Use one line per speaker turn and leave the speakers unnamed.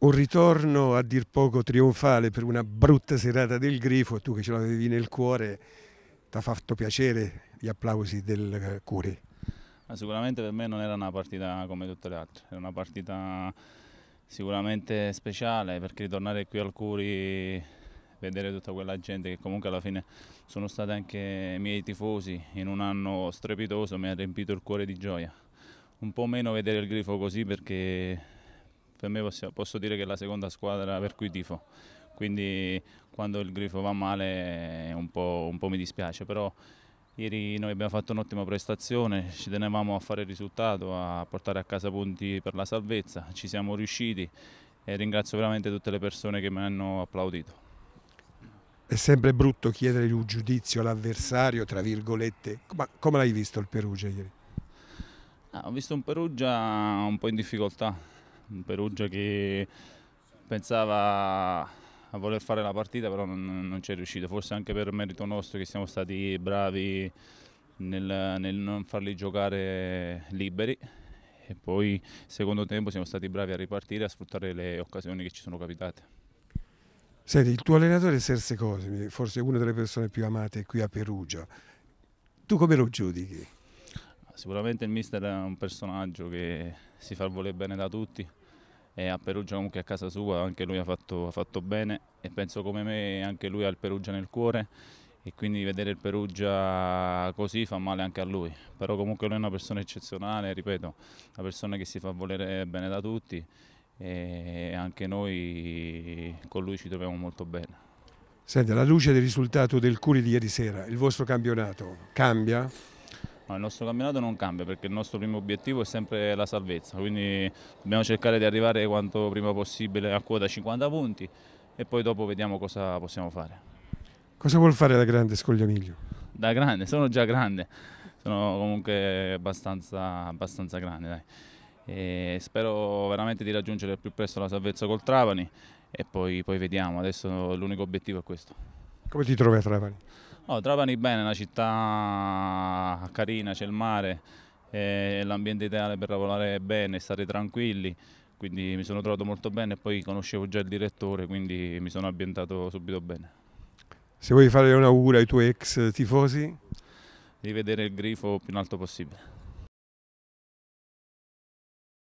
un ritorno a dir poco trionfale per una brutta serata del Grifo, tu che ce l'avevi nel cuore, ti ha fatto piacere gli applausi del eh, Curi?
Ma sicuramente per me non era una partita come tutte le altre, era una partita sicuramente speciale perché ritornare qui al Curi, vedere tutta quella gente che comunque alla fine sono stati anche i miei tifosi in un anno strepitoso mi ha riempito il cuore di gioia. Un po' meno vedere il Grifo così perché per me posso, posso dire che è la seconda squadra per cui tifo, quindi quando il grifo va male un po', un po', mi dispiace, però ieri noi abbiamo fatto un'ottima prestazione, ci tenevamo a fare il risultato, a portare a casa punti per la salvezza, ci siamo riusciti e ringrazio veramente tutte le persone che mi hanno applaudito.
È sempre brutto chiedere un giudizio all'avversario, tra virgolette, ma come l'hai visto il Perugia ieri?
Ah, ho visto un Perugia un po' in difficoltà, un Perugia che pensava a voler fare la partita però non, non ci è riuscito, forse anche per merito nostro che siamo stati bravi nel, nel non farli giocare liberi e poi secondo tempo siamo stati bravi a ripartire e a sfruttare le occasioni che ci sono capitate.
Senti, il tuo allenatore Serse Cosmi, forse una delle persone più amate qui a Perugia, tu come lo giudichi?
Sicuramente il mister è un personaggio che si fa voler bene da tutti, e a Perugia comunque a casa sua anche lui ha fatto, ha fatto bene e penso come me anche lui ha il Perugia nel cuore e quindi vedere il Perugia così fa male anche a lui, però comunque lui è una persona eccezionale, ripeto, una persona che si fa volere bene da tutti e anche noi con lui ci troviamo molto bene.
Senti, alla luce del risultato del Curi di ieri sera, il vostro campionato cambia?
No, il nostro campionato non cambia perché il nostro primo obiettivo è sempre la salvezza, quindi dobbiamo cercare di arrivare quanto prima possibile a quota 50 punti e poi dopo vediamo cosa possiamo fare.
Cosa vuol fare da grande Scogliamiglio?
Da grande, sono già grande, sono comunque abbastanza, abbastanza grande. Dai. E spero veramente di raggiungere più presto la salvezza col Trapani e poi, poi vediamo, adesso l'unico obiettivo è questo.
Come ti trovi a Trapani?
Oh, Travani bene, è una città carina, c'è il mare, è eh, l'ambiente ideale per lavorare bene, stare tranquilli, quindi mi sono trovato molto bene e poi conoscevo già il direttore, quindi mi sono ambientato subito bene.
Se vuoi fare un augurio ai tuoi ex tifosi?
Di vedere il grifo più in alto possibile.